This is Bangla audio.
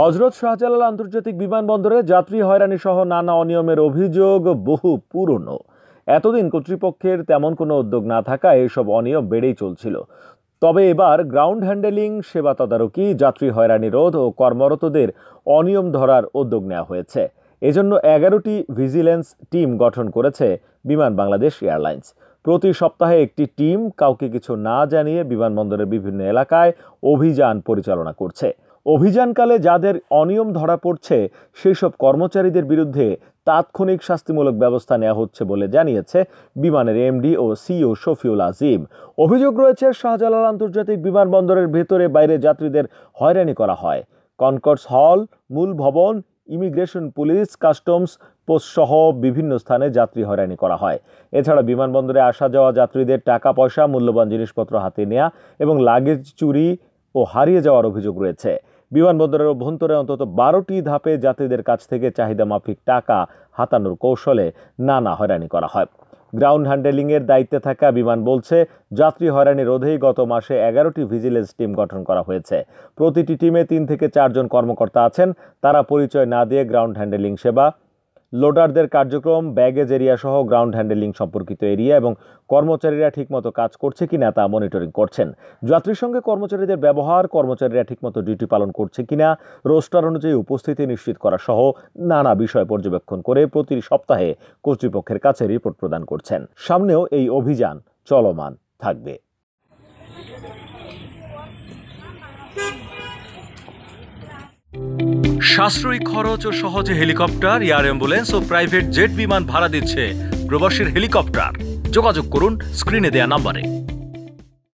হজরত শাহজালাল আন্তর্জাতিক বিমানবন্দরে যাত্রী হয়রানি সহ নানা অনিয়মের অভিযোগ বহু পুরনো এতদিন কর্তৃপক্ষের তেমন কোনো উদ্যোগ না থাকায় এসব অনিয়ম বেড়েই চলছিল তবে এবার গ্রাউন্ড হ্যান্ডেলিং সেবা তদারকি যাত্রী হয়রানি রোধ ও কর্মরতদের অনিয়ম ধরার উদ্যোগ নেওয়া হয়েছে এজন্য এগারোটি ভিজিলেন্স টিম গঠন করেছে বিমান বাংলাদেশ এয়ারলাইন্স প্রতি সপ্তাহে একটি টিম কাউকে কিছু না জানিয়ে বিমানবন্দরের বিভিন্ন এলাকায় অভিযান পরিচালনা করছে অভিযানকালে যাদের অনিয়ম ধরা পড়ছে সেই সব কর্মচারীদের বিরুদ্ধে তাৎক্ষণিক শাস্তিমূলক ব্যবস্থা নেওয়া হচ্ছে বলে জানিয়েছে বিমানের এমডি ও সিও শফিউল আজিম অভিযোগ রয়েছে শাহজালাল আন্তর্জাতিক বিমানবন্দরের ভেতরে বাইরে যাত্রীদের হয়রানি করা হয় কনকর্স হল মূল ভবন ইমিগ্রেশন পুলিশ কাস্টমস পোস্ট সহ বিভিন্ন স্থানে যাত্রী হয়রানি করা হয় এছাড়া বিমানবন্দরে আসা যাওয়া যাত্রীদের টাকা পয়সা মূল্যবান জিনিসপত্র হাতে নেওয়া এবং লাগেজ চুরি ও হারিয়ে যাওয়ার অভিযোগ রয়েছে বিমানবন্দরের অভ্যন্তরে অন্তত বারোটি ধাপে যাত্রীদের কাছ থেকে চাহিদা মাফিক টাকা হাতানোর কৌশলে নানা হয়রানি করা হয় গ্রাউন্ড হ্যান্ডেলিংয়ের দায়িত্বে থাকা বিমান বলছে যাত্রী হয়রানি রোধেই গত মাসে এগারোটি ভিজিলেন্স টিম গঠন করা হয়েছে প্রতিটি টিমে তিন থেকে চারজন কর্মকর্তা আছেন তারা পরিচয় না দিয়ে গ্রাউন্ড হ্যান্ডেলিং সেবা লোডারদের কার্যক্রম ব্যাগেজ এরিয়া সহ গ্রাউন্ড হ্যান্ডেলিং সম্পর্কিত এরিয়া এবং কর্মচারীরা ঠিকমতো কাজ করছে কিনা তা মনিটরিং করছেন যাত্রীর সঙ্গে কর্মচারীদের ব্যবহার কর্মচারীরা ঠিকমতো ডিউটি পালন করছে কিনা রোস্টার অনুযায়ী উপস্থিতি নিশ্চিত করা সহ নানা বিষয় পর্যবেক্ষণ করে প্রতি সপ্তাহে কর্তৃপক্ষের কাছে রিপোর্ট প্রদান করছেন সামনেও এই অভিযান চলমান থাকবে সাশ্রয়ী খরচ ও সহজে হেলিকপ্টার এয়ার অ্যাম্বুলেন্স ও প্রাইভেট জেট বিমান ভাড়া দিচ্ছে প্রবাসীর হেলিকপ্টার যোগাযোগ করুন স্ক্রিনে দেয়া নাম্বারে